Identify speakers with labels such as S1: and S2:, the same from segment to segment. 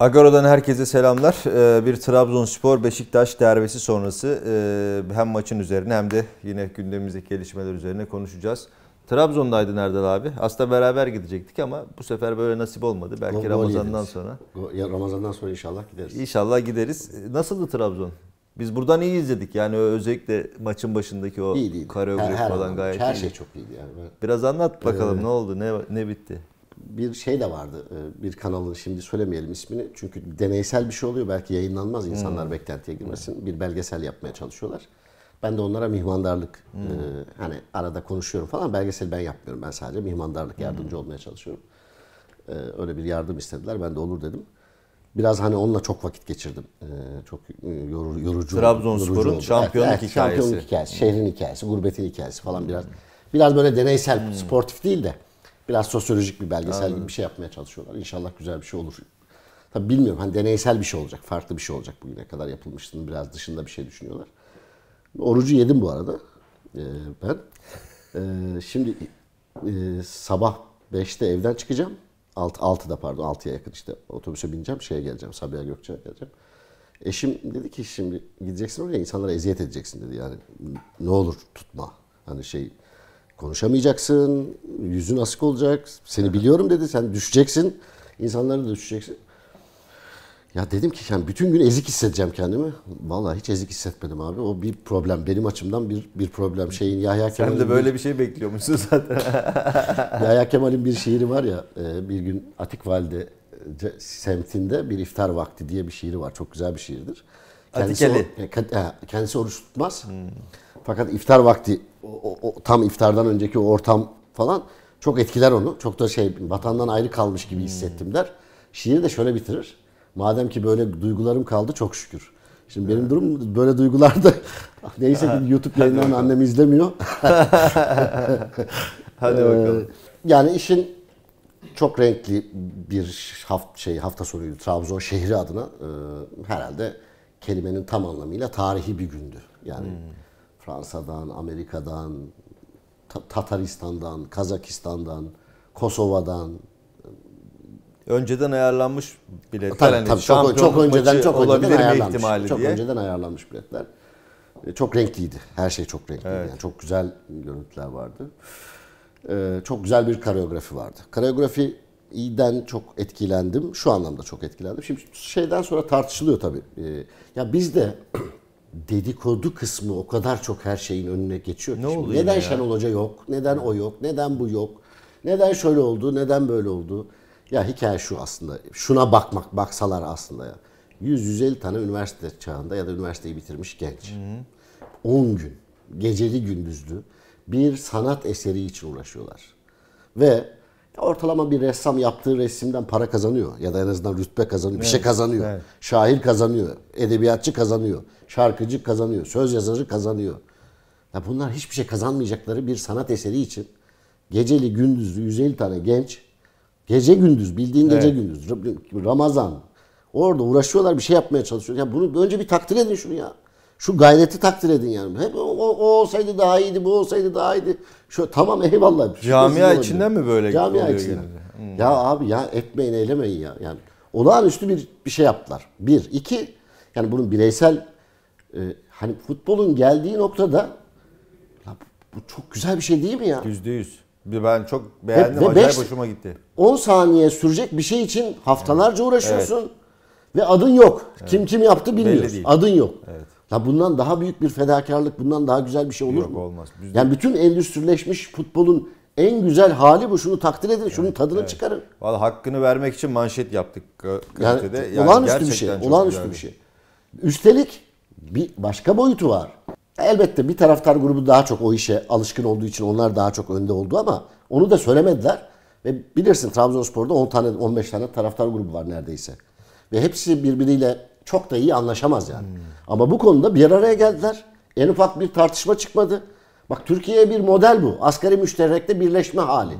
S1: Agora'dan herkese selamlar. Ee, bir Trabzonspor Beşiktaş derbesi sonrası ee, hem maçın üzerine hem de yine gündemimizdeki gelişmeler üzerine konuşacağız. Trabzon'daydı nerede abi. Aslında beraber gidecektik ama bu sefer böyle nasip olmadı. Belki gol, Ramazan'dan gol sonra.
S2: Ya Ramazan'dan sonra inşallah gideriz.
S1: İnşallah gideriz. Nasıldı Trabzon? Biz buradan iyi izledik. Yani
S2: özellikle maçın başındaki o kareografi falan gayet Her iyi. şey çok iyiydi yani. Biraz anlat bakalım ee, ne oldu, ne ne bitti bir şey de vardı. E, bir kanalın şimdi söylemeyelim ismini. Çünkü deneysel bir şey oluyor. Belki yayınlanmaz insanlar hmm. beklentiye girmesin. Hmm. Bir belgesel yapmaya çalışıyorlar. Ben de onlara mihmandarlık e, hmm. e, hani arada konuşuyorum falan. Belgesel ben yapmıyorum. Ben sadece mihmandarlık yardımcı hmm. olmaya çalışıyorum. E, öyle bir yardım istediler. Ben de olur dedim. Biraz hani onunla çok vakit geçirdim. E, çok e, yorur, yorucu. Trabzonspor'un şampiyonluk evet, evet, Şampiyonluk hikayesi, hmm. şehrin hikayesi, gurbetin hikayesi falan hmm. biraz. Biraz böyle deneysel, hmm. sportif değil de Biraz sosyolojik bir belgesel gibi bir şey yapmaya çalışıyorlar. İnşallah güzel bir şey olur. Tabi bilmiyorum hani deneysel bir şey olacak, farklı bir şey olacak bugüne kadar yapılmıştığının biraz dışında bir şey düşünüyorlar. Orucu yedim bu arada ee, ben. Ee, şimdi e, sabah 5'te evden çıkacağım. 6, 6'da pardon 6'ya yakın işte otobüse bineceğim şeye geleceğim Sabiha Gökçe'ye geleceğim. Eşim dedi ki şimdi gideceksin oraya insanlara eziyet edeceksin dedi yani ne olur tutma. Hani şey konuşamayacaksın, yüzün asık olacak, seni biliyorum dedi, sen düşeceksin, insanlara da düşeceksin. Ya dedim ki yani bütün gün ezik hissedeceğim kendimi. Vallahi hiç ezik hissetmedim abi. O bir problem. Benim açımdan bir bir problem. Şeyin Yahya Kemal'in... Sen de böyle bir şey bekliyormuşsun zaten. Yahya Kemal'in bir şiiri var ya. E, bir gün Atik Valide e, semtinde bir iftar vakti diye bir şiiri var. Çok güzel bir şiirdir. Kendisi, Atikeli. O, e, kendisi oruç tutmaz. Hmm. Fakat iftar vakti o, o, tam iftardan önceki o ortam falan çok etkiler onu. Çok da şey vatandan ayrı kalmış gibi hissettim der. Şiiri de şöyle bitirir. Madem ki böyle duygularım kaldı çok şükür. Şimdi benim durum böyle duygularda neyse ki YouTube yayınlarını annem izlemiyor. Hadi ee, bakalım. Yani işin çok renkli bir hafta şey hafta sonuydu Trabzon şehri adına e, herhalde kelimenin tam anlamıyla tarihi bir gündü. Yani hmm. Fransa'dan, Amerika'dan, Tataristan'dan, Kazakistan'dan, Kosova'dan önceden ayarlanmış biletler tabii, hani tabii, çok, çok önceden çok önceden ayarlanmış. Çok diye. önceden ayarlanmış biletler. E, çok renkliydi. Her şey çok renkliydi. Evet. Yani çok güzel görüntüler vardı. Ee, çok güzel bir kareografi vardı. Kareografi iyiden çok etkilendim. Şu anlamda çok etkilendim. Şimdi şeyden sonra tartışılıyor tabii. Ee, ya biz de dedikodu kısmı o kadar çok her şeyin önüne geçiyor. Ne oluyor neden ya? Şenol Hoca yok? Neden o yok? Neden bu yok? Neden şöyle oldu? Neden böyle oldu? Ya hikaye şu aslında. Şuna bakmak baksalar aslında ya. 100-150 tane üniversite çağında ya da üniversiteyi bitirmiş genç. Hı hı. 10 gün geceli gündüzlü bir sanat eseri için uğraşıyorlar. Ve Ortalama bir ressam yaptığı resimden para kazanıyor ya da en azından rütbe kazanıyor, bir şey kazanıyor. Evet. Şair kazanıyor, edebiyatçı kazanıyor, şarkıcı kazanıyor, söz yazarı kazanıyor. Ya bunlar hiçbir şey kazanmayacakları bir sanat eseri için geceli gündüzlü 150 tane genç gece gündüz bildiğin gece evet. gündüz Ramazan orada uğraşıyorlar bir şey yapmaya çalışıyorlar. Ya bunu önce bir takdir edin şunu ya. Şu gayreti takdir edin yani. Hep o, o olsaydı daha iyiydi, bu olsaydı daha iyiydi. Şu tamam eyvallah. Şey Camia içinden mi böyle Camia oluyor içinden. Ya hmm. abi ya etmeyin eylemeyin ya. Yani olağanüstü bir bir şey yaptılar. Bir, iki yani bunun bireysel e, hani futbolun geldiği noktada ya bu çok güzel bir şey değil mi ya? Yüzde yüz. Ben çok
S1: beğendim. Ve, ve beş, hoşuma gitti.
S2: 10 saniye sürecek bir şey için haftalarca uğraşıyorsun. Evet. Ve adın yok. Evet. Kim kim yaptı bilmiyoruz. Adın yok. Evet. Ya bundan daha büyük bir fedakarlık, bundan daha güzel bir şey olur Yok, mu? olmaz. Biz yani bütün endüstrileşmiş futbolun en güzel hali bu. Şunu takdir edin, yani, şunun tadını evet. çıkarın.
S1: Vallahi hakkını vermek için manşet yaptık gazetede. Yani, yani olağanüstü şey, bir şey, olağanüstü bir şey.
S2: Üstelik bir başka boyutu var. Elbette bir taraftar grubu daha çok o işe alışkın olduğu için onlar daha çok önde oldu ama onu da söylemediler. Ve bilirsin Trabzonspor'da 10 tane 15 tane taraftar grubu var neredeyse. Ve hepsi birbiriyle çok da iyi anlaşamaz yani. Hmm. Ama bu konuda bir araya geldiler. En ufak bir tartışma çıkmadı. Bak Türkiye'ye bir model bu. Asgari müşterekte birleşme hali.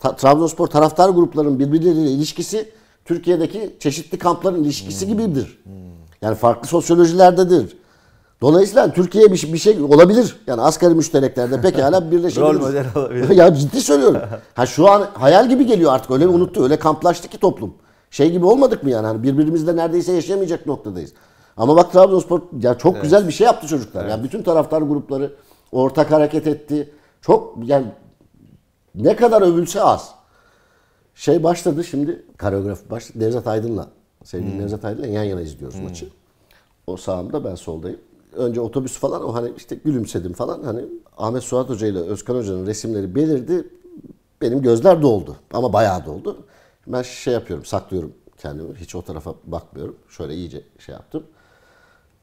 S2: Hmm. Trabzonspor taraftar gruplarının birbirleriyle ilişkisi Türkiye'deki çeşitli kampların ilişkisi hmm. gibidir. Yani farklı sosyolojilerdedir. Dolayısıyla Türkiye bir, şey, bir şey olabilir. Yani asgari müştereklerde pekala birleşebiliriz. Rol model olabilir. ya ciddi söylüyorum. Ha şu an hayal gibi geliyor artık. Öyle unuttu. Öyle kamplaştı ki toplum şey gibi olmadık mı yani? Hani birbirimizle neredeyse yaşayamayacak noktadayız. Ama bak Trabzonspor ya çok evet. güzel bir şey yaptı çocuklar. Evet. Yani bütün taraftar grupları ortak hareket etti. Çok yani ne kadar övülse az. Şey başladı şimdi koreografi başladı. Nevzat Aydın'la sevgili hmm. Nevzat Aydın'la yan yana izliyoruz hmm. maçı. O sağımda ben soldayım. Önce otobüs falan o hani işte gülümsedim falan. Hani Ahmet Suat Hoca ile Özkan Hoca'nın resimleri belirdi. Benim gözler doldu ama bayağı doldu. Ben şey yapıyorum, saklıyorum kendimi. Hiç o tarafa bakmıyorum. Şöyle iyice şey yaptım.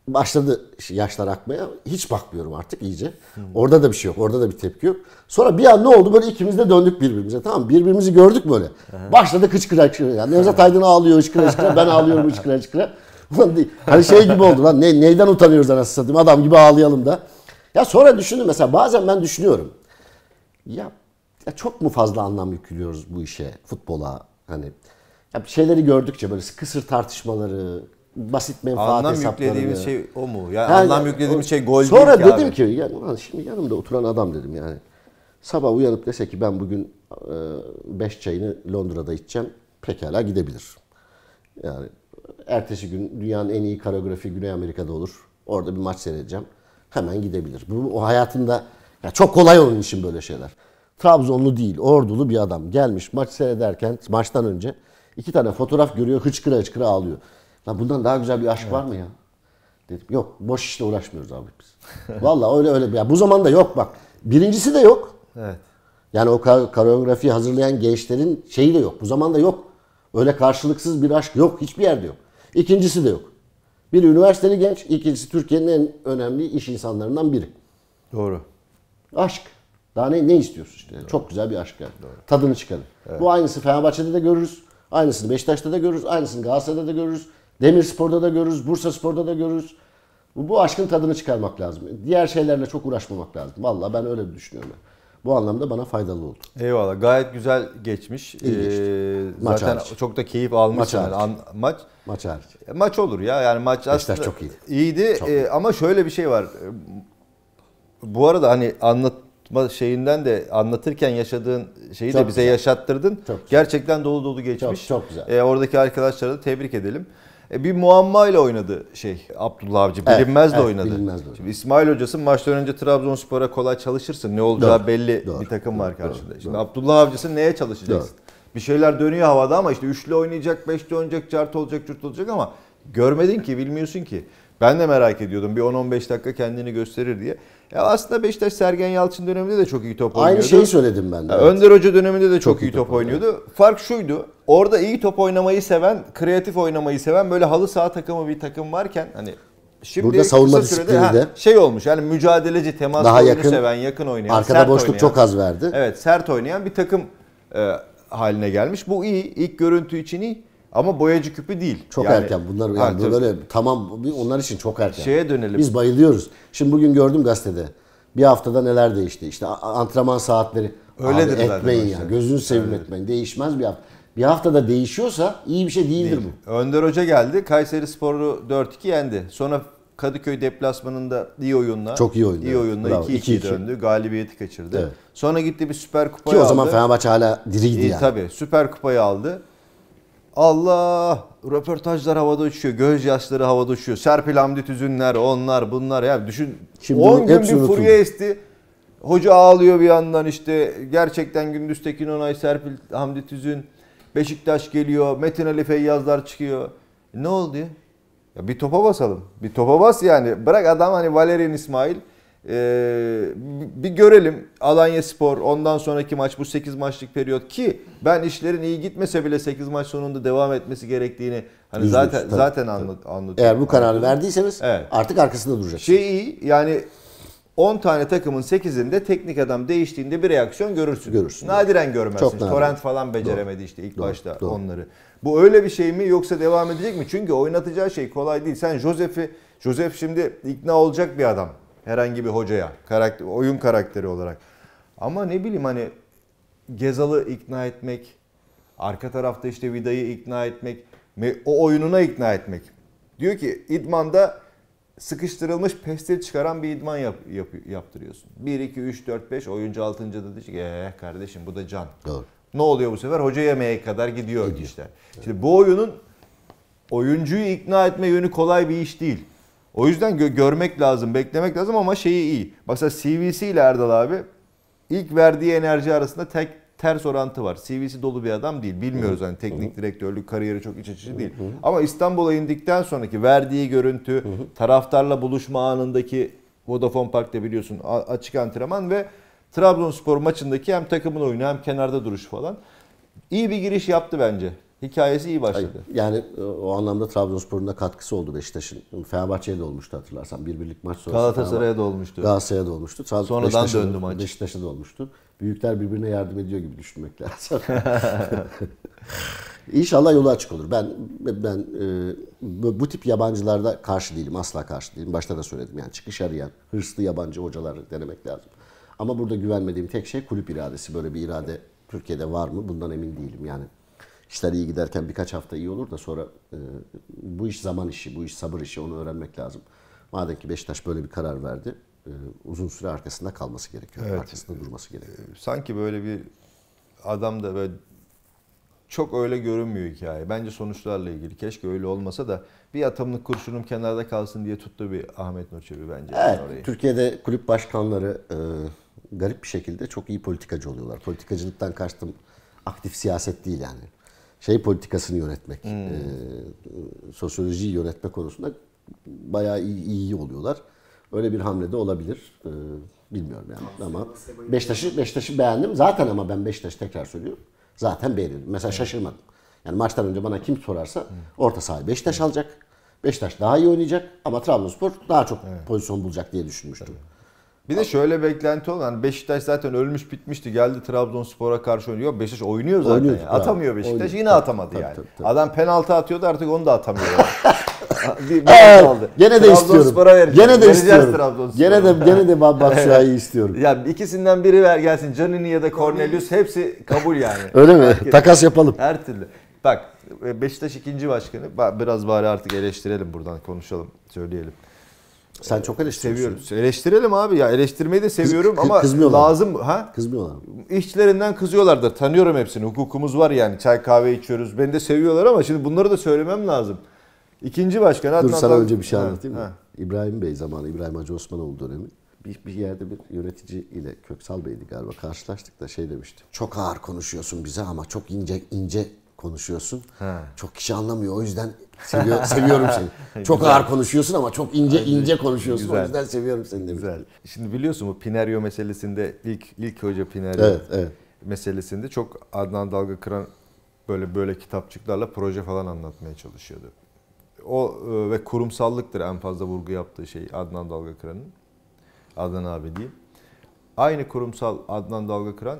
S2: Başladı yaşlar akmaya. Hiç bakmıyorum artık iyice. Hmm. Orada da bir şey yok. Orada da bir tepki yok. Sonra bir an ne oldu? Böyle ikimiz de döndük birbirimize. Tamam Birbirimizi gördük böyle. Başladı hıçkıra hıçkıra. Yani Nevzat Aydın ağlıyor hıçkıra hıçkıra. Ben ağlıyorum hıçkıra hıçkıra. Ulan değil. Hani şey gibi oldu lan. Ne, neyden utanıyoruz anasını satayım? Adam gibi ağlayalım da. Ya sonra düşündüm mesela bazen ben düşünüyorum. Ya, ya çok mu fazla anlam yüklüyoruz bu işe, futbola, Hani ya şeyleri gördükçe böyle kısır tartışmaları, basit menfaat anlam hesapları. Anlam yüklediğimiz şey o mu? Ya yani anlam yüklediğimiz o, şey gol Sonra değil ki dedim abi. ki ya, şimdi yanımda oturan adam dedim yani. Sabah uyanıp dese ki ben bugün 5 e, çayını Londra'da içeceğim. Pekala gidebilir. Yani ertesi gün dünyanın en iyi koreografi Güney Amerika'da olur. Orada bir maç seyredeceğim. Hemen gidebilir. Bu o hayatında ya çok kolay onun için böyle şeyler. Trabzonlu değil, ordulu bir adam gelmiş maç seyrederken maçtan önce iki tane fotoğraf görüyor hıçkıra hıçkıra ağlıyor. Lan bundan daha güzel bir aşk evet. var mı ya? Dedim yok boş işle uğraşmıyoruz abi biz. Valla öyle öyle. Ya bu zamanda yok bak. Birincisi de yok. Evet. Yani o kar- hazırlayan gençlerin şeyi de yok. Bu zamanda yok. Öyle karşılıksız bir aşk yok. Hiçbir yerde yok. İkincisi de yok. Bir üniversiteli genç, ikincisi Türkiye'nin en önemli iş insanlarından biri. Doğru. Aşk. Daha ne, ne istiyorsun işte? Doğru. Çok güzel bir aşk yani. Doğru. Tadını çıkarın. Evet. Bu aynısı Fenerbahçe'de de görürüz. Aynısını Beşiktaş'ta da görürüz. Aynısını Galatasaray'da da görürüz. Demirspor'da da görürüz. Bursaspor'da da görürüz. Bu, bu aşkın tadını çıkarmak lazım. Diğer şeylerle çok uğraşmamak lazım. Valla ben öyle düşünüyorum. Bu anlamda bana faydalı oldu.
S1: Eyvallah. Gayet güzel geçmiş. Ee, maç zaten hariç. çok da keyif almışsın. Maç hariç. Yani. maç. Maç hariç. Maç olur ya. Yani maç Beşiktaş aslında çok iyiydi. İyiydi çok ee, ama şöyle bir şey var. Bu arada hani anlat tutma şeyinden de anlatırken yaşadığın şeyi çok de bize güzel. yaşattırdın. Çok güzel. Gerçekten dolu dolu geçmiş. Çok, çok güzel. E, oradaki arkadaşlara da tebrik edelim. E, bir muamma ile oynadı şey Abdullah Avcı. Evet, bilinmez de evet, oynadı. Bilinmez Şimdi İsmail Hocası maçtan önce Trabzonspor'a kolay çalışırsın. Ne olacağı doğru, belli doğru, bir takım doğru, var karşında. Doğru, Şimdi doğru. Abdullah Avcısı neye çalışacaksın? Doğru. Bir şeyler dönüyor havada ama işte üçlü oynayacak, beşli oynayacak, cart olacak, cürt olacak ama görmedin ki, bilmiyorsun ki. Ben de merak ediyordum. Bir 10-15 dakika kendini gösterir diye. Ya aslında Beşiktaş Sergen Yalçın döneminde de çok iyi top oynuyordu. Aynı şeyi söyledim ben de. Evet. Önder Hoca döneminde de çok, çok iyi top, top oynuyordu. oynuyordu. Fark şuydu. Orada iyi top oynamayı seven, kreatif oynamayı seven böyle halı saha takımı bir takım varken hani Şimdi Burada savunma disiplini de şey olmuş yani mücadeleci temas daha yakın, seven, yakın oynayan, arkada sert boşluk oynayan, çok az verdi. Evet, sert oynayan bir takım e, haline gelmiş. Bu iyi, ilk görüntü için iyi. Ama boyacı küpü değil. Çok yani, erken bunlar yani ha, böyle
S2: tamam onlar için çok erken. Şeye dönelim. Biz bayılıyoruz. Şimdi bugün gördüm gazetede. Bir haftada neler değişti? İşte antrenman saatleri. Öyledir Abi etmeyin ya. Gözünü seveyim Öyledir. etmeyin. Değişmez bir hafta. Bir haftada değişiyorsa iyi bir şey değildir değil. bu. Önder Hoca geldi.
S1: Kayseri Spor'u 4-2 yendi. Sonra Kadıköy deplasmanında iyi oyunla. Çok iyi oyundu. İyi oyunla 2-2 döndü. Galibiyeti kaçırdı. Evet. Sonra gitti bir Süper Kupa'yı aldı. Ki o zaman Fenerbahçe hala diriydi e, yani. Tabii Süper Kupa'yı aldı. Allah röportajlar havada uçuyor. Gözyaşları havada uçuyor. Serpil Hamdi Tüzünler onlar bunlar. Ya düşün Şimdi 10 gün bir furya esti. Hoca ağlıyor bir yandan işte. Gerçekten Gündüz Tekin Onay, Serpil Hamdi Tüzün, Beşiktaş geliyor. Metin Ali Feyyazlar çıkıyor. E, ne oldu ya? Ya bir topa basalım. Bir topa bas yani. Bırak adam hani Valerian İsmail ee, bir görelim Alanya Spor ondan sonraki maç bu 8 maçlık periyot ki ben işlerin iyi gitmese bile 8 maç sonunda devam etmesi gerektiğini hani Yüzmüş, zaten tabii, zaten anlat, anlatıyorum. Eğer bu kararı verdiyseniz
S2: evet. artık arkasında duracak. Şey iyi yani
S1: 10 tane takımın 8'inde teknik adam değiştiğinde bir reaksiyon görürsün. Görürsün. Nadiren evet. görmezsin. Çok Torrent falan beceremedi doğru. işte ilk doğru. başta doğru. onları. Bu öyle bir şey mi yoksa devam edecek mi? Çünkü oynatacağı şey kolay değil. Sen Josef'i Josef şimdi ikna olacak bir adam. Herhangi bir hocaya. Karakter, oyun karakteri olarak. Ama ne bileyim hani Gezal'ı ikna etmek, arka tarafta işte Vida'yı ikna etmek, o oyununa ikna etmek. Diyor ki idmanda sıkıştırılmış pestil çıkaran bir idman yap, yap, yaptırıyorsun. 1, 2, 3, 4, 5 oyuncu 6. da diyecek ee kardeşim bu da can. Doğru. Ne oluyor bu sefer? Hoca yemeğe kadar gidiyor, gidiyor. işler. Evet. Şimdi bu oyunun oyuncuyu ikna etme yönü kolay bir iş değil. O yüzden gö- görmek lazım, beklemek lazım ama şeyi iyi. Baksana CVC ile Erdal abi ilk verdiği enerji arasında tek ters orantı var. CV'si dolu bir adam değil. Bilmiyoruz hani teknik direktörlük kariyeri çok iç açıcı değil. Ama İstanbul'a indikten sonraki verdiği görüntü, taraftarla buluşma anındaki Vodafone Park'ta biliyorsun açık antrenman ve Trabzonspor maçındaki hem takımın oyunu hem kenarda duruş falan.
S2: İyi bir giriş yaptı bence hikayesi iyi başladı. Hayır, yani e, o anlamda Trabzonspor'un da katkısı oldu Beşiktaş'ın. Fenerbahçe'ye de olmuştu hatırlarsan. Bir birlik maç sonrası. Galatasaray'a da olmuştu. Galatasaray'a da olmuştu. Trabzon, Sonradan döndü maç. Beşiktaş'a da olmuştu. Büyükler birbirine yardım ediyor gibi düşünmek lazım. İnşallah yolu açık olur. Ben ben e, bu tip yabancılarda karşı değilim. Asla karşı değilim. Başta da söyledim. Yani çıkış arayan, hırslı yabancı hocalar denemek lazım. Ama burada güvenmediğim tek şey kulüp iradesi. Böyle bir irade Türkiye'de var mı? Bundan emin değilim. Yani işler iyi giderken birkaç hafta iyi olur da sonra e, bu iş zaman işi, bu iş sabır işi onu öğrenmek lazım. Madem ki Beşiktaş böyle bir karar verdi e, uzun süre arkasında kalması gerekiyor. Evet. Arkasında durması gerekiyor. E,
S1: sanki böyle bir adam da böyle çok öyle görünmüyor hikaye. Bence sonuçlarla ilgili. Keşke öyle olmasa da bir atımlık kurşunum kenarda kalsın diye tuttu bir Ahmet Nurçevi bence. Evet, orayı.
S2: Türkiye'de kulüp başkanları e, garip bir şekilde çok iyi politikacı oluyorlar. Politikacılıktan kaçtım aktif siyaset değil yani şey politikasını yönetmek, hmm. e, sosyolojiyi yönetme konusunda bayağı iyi, iyi oluyorlar. Öyle bir hamle de olabilir. E, bilmiyorum yani ama Beşiktaş'ı Beşiktaş'ı beğendim. Zaten ama ben Beşiktaş'ı tekrar söylüyorum. Zaten beğendim. Mesela şaşırmadım. Yani maçtan önce bana kim sorarsa hmm. orta sahayı Beşiktaş alacak. Beşiktaş daha iyi oynayacak ama Trabzonspor daha çok evet. pozisyon bulacak diye düşünmüştüm. Tabii. Bir de şöyle beklenti olan hani Beşiktaş zaten ölmüş bitmişti geldi Trabzonspor'a karşı oynuyor. Beşiktaş
S1: oynuyor zaten. Oynuyordu, yani. Atamıyor Beşiktaş Oynuyor. yine atamadı tabii, yani. Tabii, tabii. Adam penaltı atıyordu artık onu da atamıyor. bir evet, aldı. Gene de istiyorum. Gene de istiyorum. Gene de gene de Batshuayi'yi istiyorum. Ya ikisinden biri ver gelsin. Canini ya da Cornelius hepsi kabul yani.
S2: Öyle mi? Herkes, Takas yapalım.
S1: Her türlü. Bak e, Beşiktaş ikinci başkanı biraz bari artık eleştirelim buradan konuşalım söyleyelim. Sen çok eleştiriyorsun. Seviyoruz. Eleştirelim abi ya eleştirmeyi de seviyorum kız, ama kızmıyorlar. lazım ha? Kızmıyorlar. İşçilerinden kızıyorlardır. Tanıyorum hepsini. Hukukumuz var yani. Çay kahve içiyoruz. Beni de seviyorlar ama şimdi bunları da söylemem lazım. İkinci başkan Adnan Dur sana önce bir şey anlatayım ha, mı?
S2: İbrahim Bey zamanı İbrahim Hacı Osmanoğlu dönemi bir, bir yerde bir yönetici ile Köksal Bey'di galiba karşılaştık da şey demişti. Çok ağır konuşuyorsun bize ama çok ince ince konuşuyorsun. Ha. Çok kişi anlamıyor. O yüzden seviyor, seviyorum seni. Çok ağır konuşuyorsun ama çok ince ince konuşuyorsun. Güzel. O yüzden seviyorum seni demiş. Güzel.
S1: Şimdi biliyorsun bu Pinerio meselesinde ilk ilk hoca Pinerio evet, evet. meselesinde çok Adnan Dalga Kıran böyle böyle kitapçıklarla proje falan anlatmaya çalışıyordu. O e, ve kurumsallıktır en fazla vurgu yaptığı şey Adnan Dalga Kıran'ın. Adnan abi diyeyim. Aynı kurumsal Adnan Dalga Kıran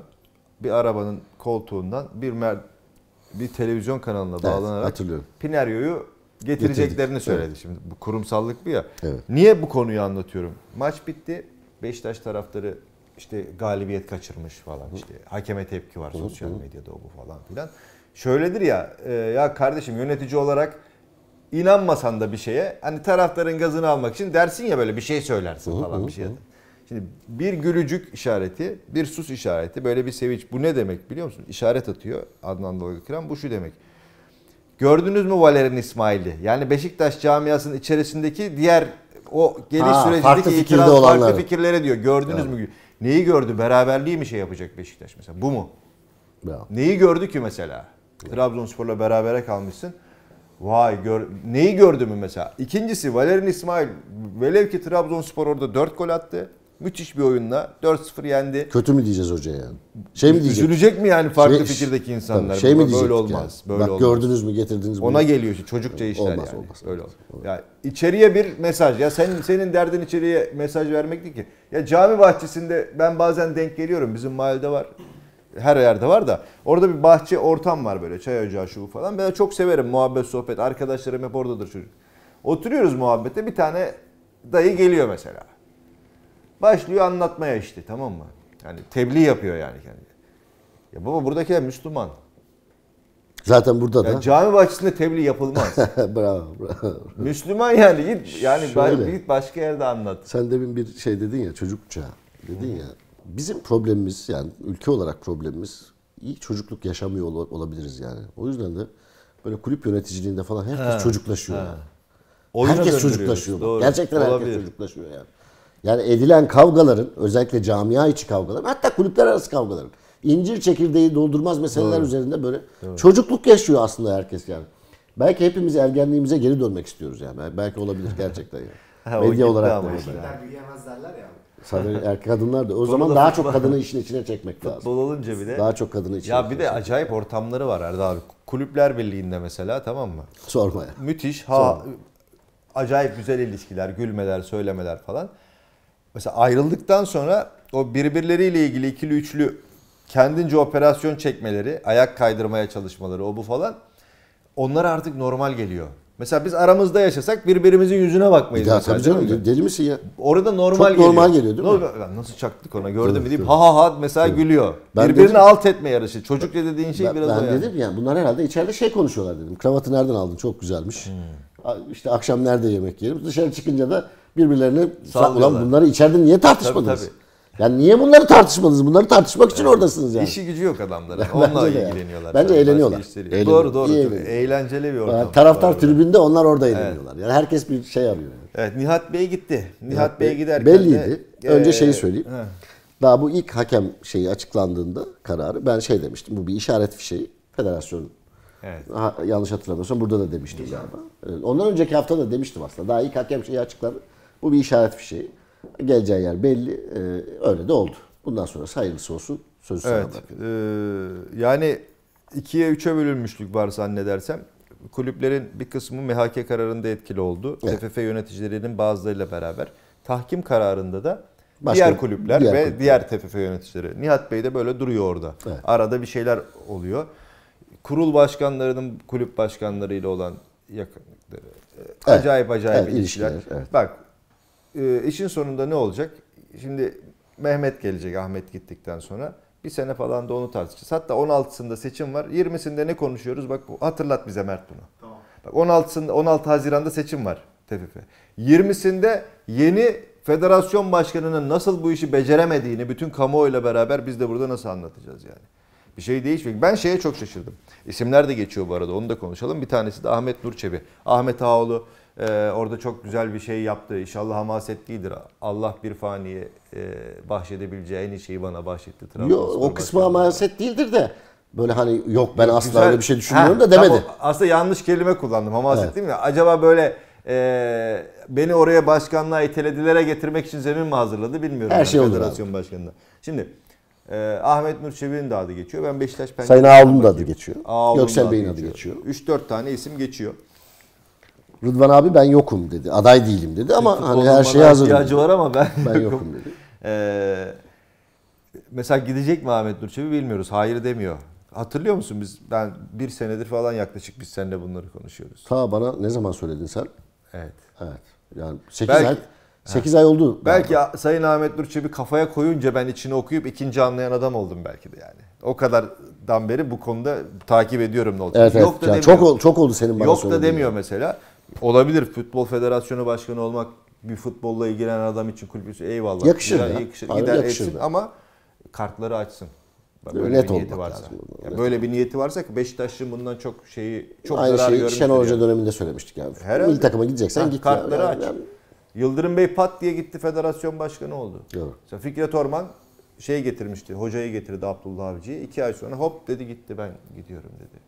S1: bir arabanın koltuğundan bir mer bir televizyon kanalına bağlanarak evet, hatırlıyorum. Pinario'yu getireceklerini Getirdik. söyledi. Evet. Şimdi bu kurumsallık bir ya. Evet. Niye bu konuyu anlatıyorum? Maç bitti. Beşiktaş taraftarı işte galibiyet kaçırmış falan işte hakeme tepki var olur, sosyal olur. medyada o bu falan filan. Şöyledir ya e, ya kardeşim yönetici olarak inanmasan da bir şeye hani taraftarın gazını almak için dersin ya böyle bir şey söylersin olur, falan bir şey. Şimdi bir gülücük işareti, bir sus işareti, böyle bir sevinç. Bu ne demek biliyor musun? İşaret atıyor Adnan Dolga Kıran. Bu şu demek. Gördünüz mü Valerin İsmail'i? Yani Beşiktaş camiasının içerisindeki diğer o geliş sürecindeki farklı itiraz, olanları. farklı fikirlere diyor. Gördünüz evet. mü? Neyi gördü? Beraberliği mi şey yapacak Beşiktaş mesela? Bu mu? Ya. Neyi gördü ki mesela? Evet. Trabzonspor'la berabere kalmışsın. Vay gör, neyi
S2: gördü mü mesela?
S1: İkincisi Valerin İsmail velev ki Trabzonspor orada 4 gol attı müthiş bir oyunla 4-0 yendi.
S2: Kötü mü diyeceğiz hocaya yani? Şey mi diyecek? Üzülecek mi yani farklı şey, fikirdeki insanlar? Şey mi böyle olmaz. Yani? Böyle Bak olmaz. gördünüz mü getirdiniz mi? Ona geliyor işte çocukça işler olmaz, yani. Olmaz, Öyle olmaz.
S1: olmaz. Ya içeriye bir mesaj. Ya senin senin derdin içeriye mesaj vermekti ki. Ya cami bahçesinde ben bazen denk geliyorum. Bizim mahallede var. Her yerde var da. Orada bir bahçe ortam var böyle. Çay ocağı şu falan. Ben çok severim muhabbet sohbet. Arkadaşlarım hep oradadır çocuk. Oturuyoruz muhabbete. Bir tane dayı geliyor mesela. Başlıyor anlatmaya işte tamam mı? Yani tebliğ yapıyor yani kendi. Ya baba buradaki Müslüman.
S2: Zaten burada yani da.
S1: Cami bahçesinde tebliğ yapılmaz. bravo, bravo.
S2: Müslüman yani git yani Şöyle, git başka yerde anlat. Sen demin bir şey dedin ya çocukça dedin ya. Bizim problemimiz yani ülke olarak problemimiz iyi çocukluk yaşamıyor olabiliriz yani. O yüzden de böyle kulüp yöneticiliğinde falan herkes ha, çocuklaşıyor. Ha. Yani. herkes çocuklaşıyor. Doğru. Gerçekten olabilir. herkes çocuklaşıyor yani. Yani edilen kavgaların özellikle camia içi kavgaların hatta kulüpler arası kavgaların incir çekirdeği doldurmaz meseleler Doğru. üzerinde böyle Doğru. çocukluk yaşıyor aslında herkes yani. Belki hepimiz ergenliğimize geri dönmek istiyoruz yani. Belki olabilir gerçekten yani. ha, Medya olarak da. Işte.
S1: büyüyemez derler ya.
S2: Sadece erkek kadınlar da. O zaman da daha futbol... çok kadını işin içine çekmek lazım. Futbol olunca de. Daha çok kadını içine. Ya bir de
S1: acayip ortamları var Erdal abi. Kulüpler Birliği'nde mesela tamam mı? Sorma ya. Müthiş. Ha, Sorma. Acayip güzel ilişkiler, gülmeler, söylemeler falan mesela ayrıldıktan sonra o birbirleriyle ilgili ikili üçlü kendince operasyon çekmeleri, ayak kaydırmaya çalışmaları o bu falan onlar artık normal geliyor. Mesela biz aramızda yaşasak birbirimizin yüzüne bakmayız. Ya e mesela, tabii canım mi? deli misin ya? Orada normal Çok geliyor. normal geliyor değil mi? Normal, nasıl çaktık ona gördüm mü deyip ha ha ha mesela evet. gülüyor. Ben Birbirini dedim, alt etme yarışı. Çocuk Çocukça dediğin şey ben, biraz ben o yani. dedim
S2: ya bunlar herhalde içeride şey konuşuyorlar dedim. Kravatı nereden aldın? Çok güzelmiş. Hmm. İşte akşam nerede yemek yerim? Dışarı çıkınca da birbirlerine ulan bunları içeride niye tartışmadınız? Tabii, tabii. Yani niye bunları tartışmadınız? Bunları tartışmak için evet. oradasınız yani. İşi
S1: gücü yok adamların. Onlar Bence ilgileniyorlar. Bence eğleniyorlar. Doğru doğru. İyi tabii. Eğlenceli bir ortam. Yani taraftar
S2: doğru. tribünde onlar orada eğleniyorlar. Yani herkes bir şey arıyor. Yani. Evet Nihat Bey gitti. Nihat, Bey, Bey giderken Belliydi. De, Önce ee, şeyi söyleyeyim. He. Daha bu ilk hakem şeyi açıklandığında kararı ben şey demiştim. Bu bir işaret fişeği. Federasyon Evet. Ha, yanlış hatırlamıyorsam burada da demiştim Güzel. galiba. ondan önceki hafta da demiştim aslında. Daha ilk hakem şeyi açıkladı. Bu bir işaret bir şey. Geleceği yer belli. E, öyle de oldu. Bundan sonra hayırlısı olsun. Sözü evet. sana
S1: bırakıyorum. Ee, yani ikiye üçe bölünmüşlük var zannedersem.
S2: Kulüplerin bir kısmı MHK kararında
S1: etkili oldu. Evet. TFF yöneticilerinin bazılarıyla beraber. Tahkim kararında da Başka, diğer kulüpler diğer ve kulüpler. diğer TFF yöneticileri. Nihat Bey de böyle duruyor orada. Evet. Arada bir şeyler oluyor. Kurul başkanlarının kulüp başkanlarıyla olan yakınlıkları, e, evet. acayip acayip evet, ilişkiler. ilişkiler. Evet. Bak e, işin sonunda ne olacak? Şimdi Mehmet gelecek Ahmet gittikten sonra. Bir sene falan da onu tartışacağız. Hatta 16'sında seçim var. 20'sinde ne konuşuyoruz? Bak hatırlat bize Mert bunu. Tamam. Bak 16'sında 16 Haziran'da seçim var TFF. 20'sinde yeni federasyon başkanının nasıl bu işi beceremediğini bütün kamuoyuyla beraber biz de burada nasıl anlatacağız yani. Bir şey değişmiyor. Ben şeye çok şaşırdım. İsimler de geçiyor bu arada onu da konuşalım. Bir tanesi de Ahmet Nurçebi. Ahmet Ağoğlu ee, orada çok güzel bir şey yaptı. İnşallah hamasetlidir. Allah bir faniye e, bahşedebileceği en iyi şeyi bana bahşetti. Trabzonspor Yok
S2: o kısmı hamaset değildir de böyle hani yok ben asla güzel. öyle bir şey düşünmüyorum ha, da demedi. Tam, aslında yanlış kelime kullandım hamaset evet.
S1: değil mi? Acaba böyle e, beni oraya başkanlığa iteledilere getirmek için zemin mi hazırladı bilmiyorum. Her yani, şey olur Federasyon abi. başkanına. Şimdi e, Ahmet Nur Çevik'in de adı geçiyor. Ben Beşiktaş Penceresi'ne Sayın Ağol'un da adı geçiyor. Ağol'un Göksel Bey'in adı geçiyor. 3-4 tane isim geçiyor.
S2: Rıdvan abi ben yokum dedi. Aday değilim dedi ama Futbol hani her şeye hazırım. ihtiyacı var ama ben, ben yokum. yokum
S1: dedi. Ee, mesela gidecek mi Ahmet Nurçevi bilmiyoruz. Hayır demiyor. Hatırlıyor musun biz ben bir senedir falan yaklaşık biz seninle bunları konuşuyoruz. Ta bana ne zaman söyledin sen?
S2: Evet. Evet. Yani 8 belki, ay 8 he. ay oldu. Belki
S1: Sayın Ahmet Nur Çebi kafaya koyunca ben içini okuyup ikinci anlayan adam oldum belki de yani. O kadardan beri bu konuda takip ediyorum ne olacak. Evet, Yok evet. da yani demiyor. Çok, çok oldu senin bana Yok da demiyor mesela. Olabilir. Futbol Federasyonu Başkanı olmak bir futbolla ilgilenen adam için kulüp eyvallah. Yakışır gider, ya. Yakışır, Abi, gider yakışır etsin ama kartları açsın. Böyle Net bir niyeti varsa. Lazım. Yani böyle bir niyeti varsa Beşiktaş'ın bundan çok şeyi çok Aynı zarar şeyi Şenol Hoca
S2: döneminde söylemiştik yani. Herhalde. Milli takıma gideceksen git. Kartları ya. aç. Yani.
S1: Yıldırım Bey pat diye gitti federasyon başkanı oldu. Evet. Fikret Orman şey getirmişti. Hocayı getirdi Abdullah Avcı'yı. İki ay sonra hop dedi gitti ben gidiyorum dedi.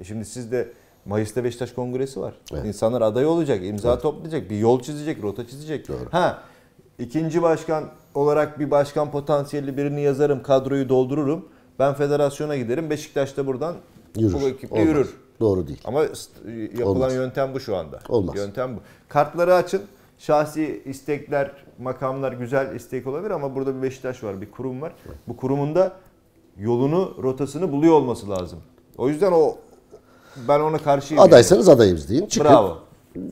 S1: E şimdi siz de Mayıs'ta Beşiktaş Kongresi var. Evet. İnsanlar aday olacak, imza evet. toplayacak, bir yol çizecek, rota çizecek. Doğru. Ha, ikinci başkan olarak bir başkan potansiyeli birini yazarım, kadroyu doldururum. Ben federasyona giderim, Beşiktaş'ta buradan yürür. bu ekiple Olmaz. yürür. Doğru değil. Ama yapılan Olmaz. yöntem bu şu anda. Olmaz. Yöntem bu. Kartları açın. Şahsi istekler, makamlar güzel istek olabilir ama burada bir Beşiktaş var, bir kurum var. Bu kurumun da yolunu, rotasını buluyor olması lazım. O yüzden o ben ona karşıyım. Adaysanız yani. adayız deyin. Çıkın. Bravo.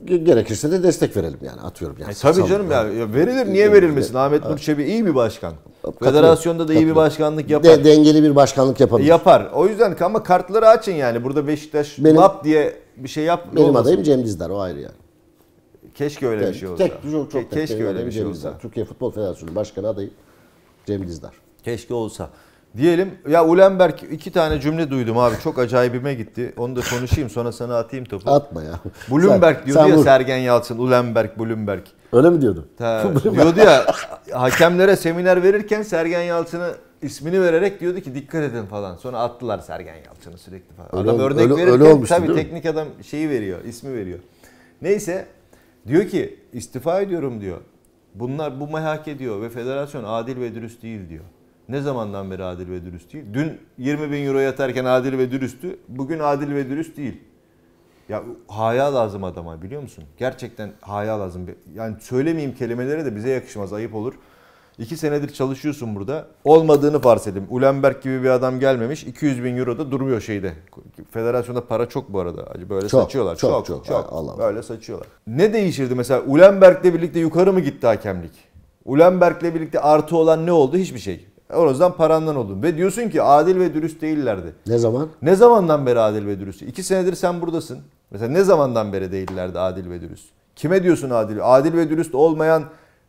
S2: Gerekirse de destek verelim yani atıyorum yani. E, tabii canım
S1: yani. ya verilir niye verilmesin? E, Ahmet Nur iyi bir
S2: başkan. Katılıyor. Federasyonda da iyi bir başkanlık yapar. De, dengeli bir başkanlık yapabilir. Yapar.
S1: O yüzden ama kartları açın yani. Burada Beşiktaş benim, lap diye bir şey yap. Benim olmasın. adayım Cem
S2: Dizdar o ayrı yani. Keşke öyle tek, bir şey olsa. Tek, çok, çok Ke- tek. Keşke öyle bir şey olsa. Türkiye Futbol Federasyonu Başkanı adayı Cem Dizdar.
S1: Keşke olsa. Diyelim ya Ulenberg iki tane cümle duydum abi çok acayibime gitti. Onu da konuşayım sonra sana atayım topu. Atma ya. Bloomberg diyordu sen ya vur. Sergen Yalçın Ulenberg Bloomberg. Öyle mi diyordu? Ta, diyordu ya hakemlere seminer verirken Sergen Yalçın'ı ismini vererek diyordu ki dikkat edin falan. Sonra attılar Sergen Yalçın'ı sürekli falan. Öyle, adam örnek öyle, verirken öyle olmuştu, tabii teknik adam şeyi veriyor, ismi veriyor. Neyse diyor ki istifa ediyorum diyor. Bunlar bu mehak ediyor ve federasyon adil ve dürüst değil diyor. Ne zamandan beri adil ve dürüst değil? Dün 20 bin euro yatarken adil ve dürüsttü. Bugün adil ve dürüst değil. Ya haya lazım adama biliyor musun? Gerçekten haya lazım. Yani söylemeyeyim kelimelere de bize yakışmaz. Ayıp olur. İki senedir çalışıyorsun burada. Olmadığını farz edelim. Ulenberg gibi bir adam gelmemiş. 200 bin euro da durmuyor şeyde. Federasyonda para çok bu arada. Böyle çok, saçıyorlar. Çok çok. çok, çok. Allah Böyle saçıyorlar. Ne değişirdi mesela? Ulenberg'le birlikte yukarı mı gitti hakemlik? Ulenberg'le birlikte artı olan ne oldu? Hiçbir şey. Horozdan parandan oldun. Ve diyorsun ki adil ve dürüst değillerdi. Ne zaman? Ne zamandan beri adil ve dürüst? İki senedir sen buradasın. Mesela ne zamandan beri değillerdi adil ve dürüst? Kime diyorsun adil? Adil ve dürüst olmayan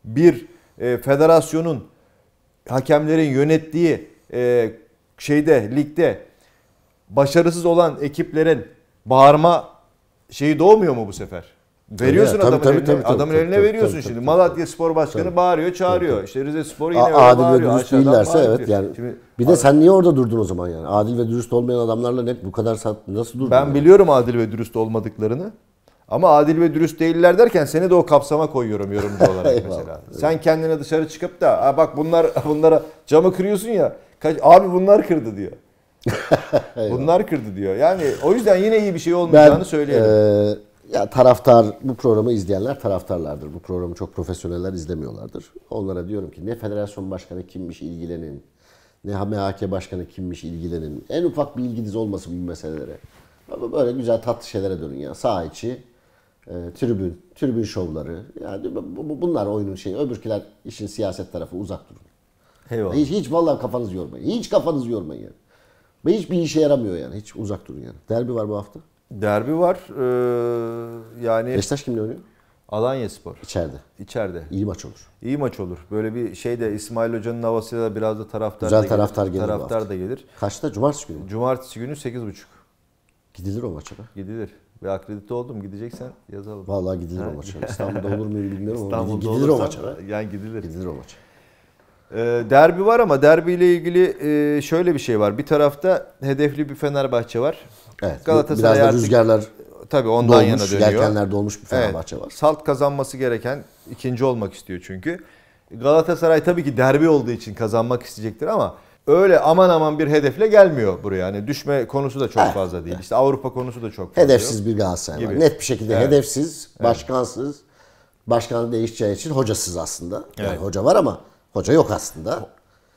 S1: bir e, federasyonun hakemlerin yönettiği e, şeyde ligde başarısız olan ekiplerin bağırma şeyi doğmuyor mu bu sefer? Veriyorsun Öyle, adamın tabii, eline, tabii, adamın tabii, eline tabii, veriyorsun tabii, şimdi. Tabii, Malatya Spor Başkanı tabii, bağırıyor, çağırıyor. Tabii. İşte Rize Spor yine A- adil bağırıyor. Adil ve dürüst değillerse evet yani. Şimdi,
S2: bir de sen niye orada durdun o zaman yani? Adil ve dürüst olmayan adamlarla ne bu kadar saat nasıl durdun? Ben yani? biliyorum adil ve dürüst olmadıklarını. Ama adil ve dürüst
S1: değiller derken seni de o kapsama koyuyorum yorumcu olarak mesela. Sen kendine dışarı çıkıp da bak bunlar bunlara camı kırıyorsun ya. Kaç, abi bunlar kırdı diyor. Bunlar kırdı diyor. Yani o yüzden yine iyi bir şey olmayacağını ben, söyleyelim.
S2: E, ya taraftar bu programı izleyenler taraftarlardır. Bu programı çok profesyoneller izlemiyorlardır. Onlara diyorum ki ne federasyon başkanı kimmiş ilgilenin. Ne MHK başkanı kimmiş ilgilenin. En ufak bir ilginiz olmasın bu meselelere. Böyle güzel tatlı şeylere dönün ya. Sağ içi, e, tribün, tribün şovları. Yani bu, bu, bunlar oyunun şeyi. Öbürküler işin siyaset tarafı uzak durun. Eyvallah. Hiç, hiç vallahi kafanızı yormayın. Hiç kafanızı yormayın yani. Ve hiçbir işe yaramıyor yani. Hiç uzak durun yani. Derbi var bu hafta. Derbi var. Ee, yani Beşiktaş kimle
S1: oynuyor? Alanya Spor. İçeride. İçeride. İyi maç olur. İyi maç olur. Böyle bir şey de İsmail Hoca'nın havasıyla da biraz da taraftar Güzel da taraftar gelir. taraftar da gelir.
S2: Kaçta? Cumartesi günü Cumartesi
S1: günü 8.30. Gidilir o maça be. Gidilir. Ve akredite oldum. Gideceksen yazalım. Vallahi gidilir ha. o maça. İstanbul'da olur mu bilmiyorum İstanbul'da ama gidilir o maça. Yani gidilir. Gidilir o maça. Ee, derbi var ama derbiyle ilgili e, şöyle bir şey var. Bir tarafta hedefli bir Fenerbahçe var. Evet. Galatasaray biraz da artık, rüzgarlar tabii ondan dolmuş, yana dönüyor. Yelkenler dolmuş bir Fenerbahçe evet, var. Salt kazanması gereken ikinci olmak istiyor çünkü. Galatasaray tabii ki derbi olduğu için kazanmak isteyecektir ama öyle aman aman bir hedefle gelmiyor buraya. Yani düşme konusu
S2: da çok evet, fazla değil. Evet. İşte Avrupa
S1: konusu da çok fazla. Hedefsiz yok. bir Galatasaray gibi. var. Net bir şekilde evet.
S2: hedefsiz, başkansız, evet. başkan değişeceği için hocasız aslında. Yani evet. hoca var ama hoca yok aslında.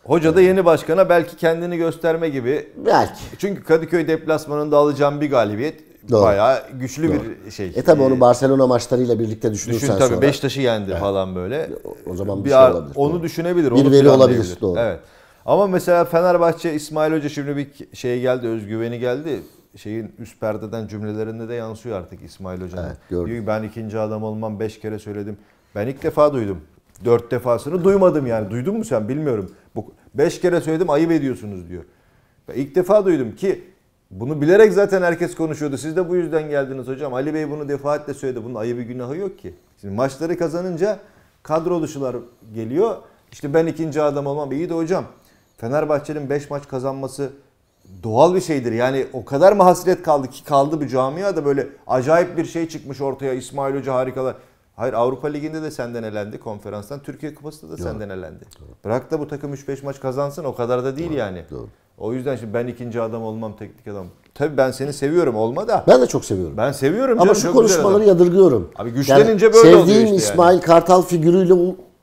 S2: Hoca da yeni başkana belki kendini gösterme gibi. Belki. Çünkü Kadıköy
S1: deplasmanında alacağım bir galibiyet Doğru. bayağı güçlü Doğru. bir şey. E tabi onu
S2: ee, Barcelona maçlarıyla birlikte düşünürsen Düşün, tabii, sonra. Beşiktaş'ı yendi evet. falan böyle. O zaman bir, bir şey olabilir. Onu düşünebilir. Bir onu veri olabilir. Doğru. Evet.
S1: Ama mesela Fenerbahçe İsmail Hoca şimdi bir şey geldi, özgüveni geldi. Şeyin üst perdeden cümlelerinde de yansıyor artık İsmail Hoca'nın. Evet, gördüm. Diyor ki ben ikinci adam olmam, beş kere söyledim. Ben ilk defa duydum. Dört defasını duymadım yani. Duydun mu sen bilmiyorum. Bu, beş kere söyledim ayıp ediyorsunuz diyor. Ben ilk defa duydum ki bunu bilerek zaten herkes konuşuyordu. Siz de bu yüzden geldiniz hocam. Ali Bey bunu defaatle söyledi. Bunun ayıbı günahı yok ki. Şimdi maçları kazanınca kadro dışılar geliyor. İşte ben ikinci adam olmam. İyi de hocam Fenerbahçe'nin 5 maç kazanması doğal bir şeydir. Yani o kadar mı hasret kaldı ki kaldı bu da böyle acayip bir şey çıkmış ortaya. İsmail Hoca harikalar. Hayır Avrupa Ligi'nde de senden elendi konferanstan. Türkiye Kupası'nda da Doğru. senden elendi. Doğru. Bırak da bu takım 3-5 maç kazansın o kadar da değil Doğru. yani. Doğru. O yüzden şimdi ben ikinci adam olmam teknik adam. Tabii ben seni seviyorum olma da. Ben de çok seviyorum. Ben seviyorum Ama canım, şu konuşmaları
S2: yadırgıyorum. Abi güçlenince yani böyle oluyor işte Sevdiğim İsmail yani. Kartal figürüyle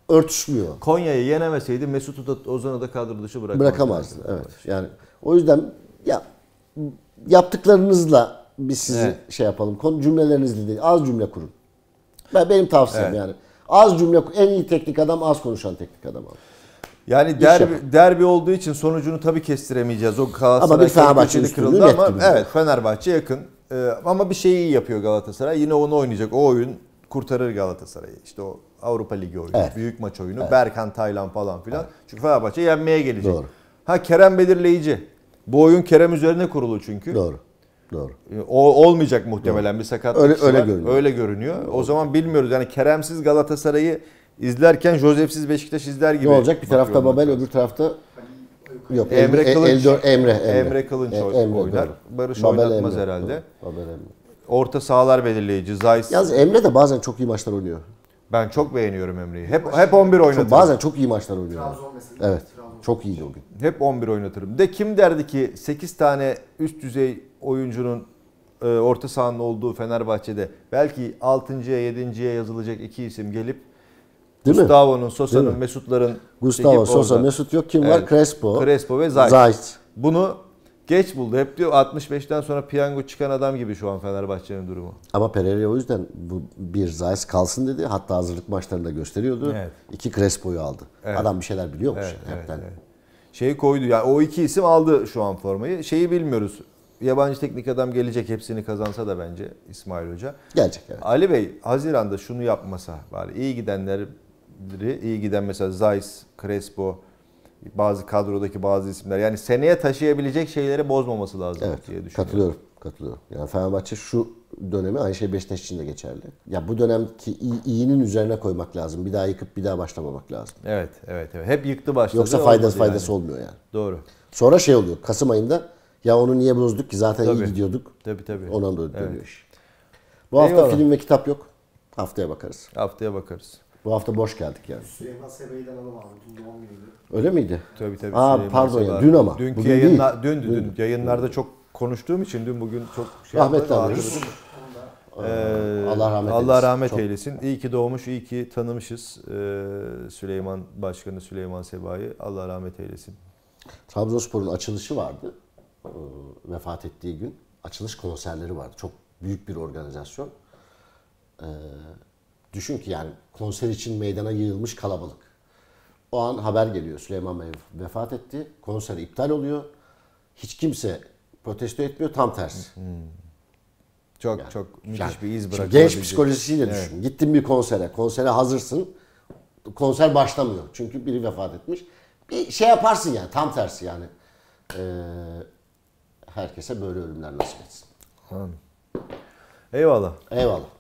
S2: örtüşmüyor.
S1: Konya'yı yenemeseydi Mesut'u da Ozan'ı da kadro dışı bırakamazdı. Bırakamazdı
S2: evet. Yani o yüzden ya yaptıklarınızla biz sizi evet. şey yapalım. Konu Cümlelerinizle değil. Az cümle kurun. Ben benim tavsiyem evet. yani. Az cümle en iyi teknik adam az konuşan teknik adam abi.
S1: Yani İş derbi yapın. derbi olduğu için sonucunu tabii kestiremeyeceğiz. O Galatasaray ama bir Fenerbahçe'nin kırıldı ama evet Fenerbahçe yakın. Ee, ama bir şeyi iyi yapıyor Galatasaray. Yine onu oynayacak. O oyun kurtarır Galatasaray'ı. İşte o Avrupa Ligi oyunu, evet. büyük maç oyunu, evet. Berkan Taylan falan filan. Evet. Çünkü Fenerbahçe yenmeye gelecek. Doğru. Ha Kerem belirleyici. Bu oyun Kerem üzerine kurulu çünkü.
S2: Doğru. Doğru. E,
S1: o olmayacak muhtemelen Doğru. bir sakatlık öyle, öyle görünüyor. Öyle görünüyor. O zaman bilmiyoruz yani Keremsiz Galatasaray'ı izlerken Josepsiz Beşiktaş izler gibi. Ne olacak? Bir tarafta
S2: Babel, öbür tarafta Yok, Emre, Emre Kılınç. Eldor, Emre, Emre. Emre Kılınç Emre, Emre, oynar. Doğru. Barış Babel oynatmaz Emre, herhalde.
S1: Doğru. Babel Emre. Orta sahalar belirleyici. Zayis. Yalnız Emre de bazen çok iyi maçlar oynuyor. Ben çok beğeniyorum Emre'yi. Hep hep 11 oynatıyor. Bazen çok iyi maçlar oynuyor. Trabzon mesela. Evet. Çok iyiydi o gün. Hep 11 oynatırım. De kim derdi ki 8 tane üst düzey oyuncunun e, orta sahanın olduğu Fenerbahçe'de belki 6.ya 7.ye yazılacak iki isim gelip Değil Gustavo'nun, Sosa'nın, Mesut'ların Gustavo, Sosa, Mesut yok. Kim evet. var? Crespo. Crespo ve Zayt. Bunu Geç buldu. Hep diyor 65'ten sonra piyango çıkan adam gibi şu an Fenerbahçe'nin durumu.
S2: Ama Pereira o yüzden bu bir Zayis kalsın dedi. Hatta hazırlık maçlarında gösteriyordu. Evet. İki Crespo'yu aldı. Evet. Adam bir şeyler biliyormuş. Evet, yani. evet, evet. Şeyi
S1: koydu. Yani o iki isim aldı şu an formayı. Şeyi bilmiyoruz. Yabancı teknik adam gelecek hepsini kazansa da bence İsmail Hoca. Gelecek evet. Ali Bey Haziran'da şunu yapmasa bari iyi gidenleri iyi giden mesela Zayis, Crespo,
S2: bazı kadrodaki bazı isimler. Yani seneye taşıyabilecek şeyleri bozmaması lazım evet, diye düşünüyorum. Katılıyorum. Katılıyorum. Yani Fenerbahçe şu dönemi aynı şey Beşiktaş için de geçerli. Ya bu dönemki iyi, iyinin üzerine koymak lazım. Bir daha yıkıp bir daha başlamamak lazım.
S1: Evet, evet, evet. Hep yıktı başladı. Yoksa faydası faydası
S2: yani. olmuyor yani. Doğru. Sonra şey oluyor. Kasım ayında ya onu niye bozduk ki zaten tabii. iyi gidiyorduk. Tabii tabii. Ondan dolayı evet. dönüyor iş. Bu Eyvallah. hafta film ve kitap yok. Haftaya bakarız. Haftaya bakarız. Bu hafta boş geldik yani. Süleyman Sebe'den alalım abi. Dün doğum günüydü. Öyle miydi? Tabii tabii. Aa pardon ya dün ama. Dünkü Bugün yayınla, değil. Dündü, dün, dün yayınlarda çok konuştuğum
S1: için dün bugün çok şey Rahmetle Ee, Allah rahmet eylesin. Allah rahmet çok... eylesin. İyi ki doğmuş, iyi ki tanımışız ee, Süleyman Başkanı Süleyman Seba'yı.
S2: Allah rahmet eylesin. Trabzonspor'un açılışı vardı. Ee, vefat ettiği gün açılış konserleri vardı. Çok büyük bir organizasyon. Ee, Düşün ki yani konser için meydana yığılmış kalabalık. O an haber geliyor Süleyman Bey vefat etti. Konser iptal oluyor. Hiç kimse protesto etmiyor tam tersi. Çok yani, çok müthiş yani, bir iz bırakıyor. Genç psikolojisiyle evet. düşün. Gittin bir konsere. Konsere hazırsın. Konser başlamıyor. Çünkü biri vefat etmiş. Bir şey yaparsın yani tam tersi yani. Ee, herkese böyle ölümler nasip etsin. Anladım. Eyvallah. Eyvallah.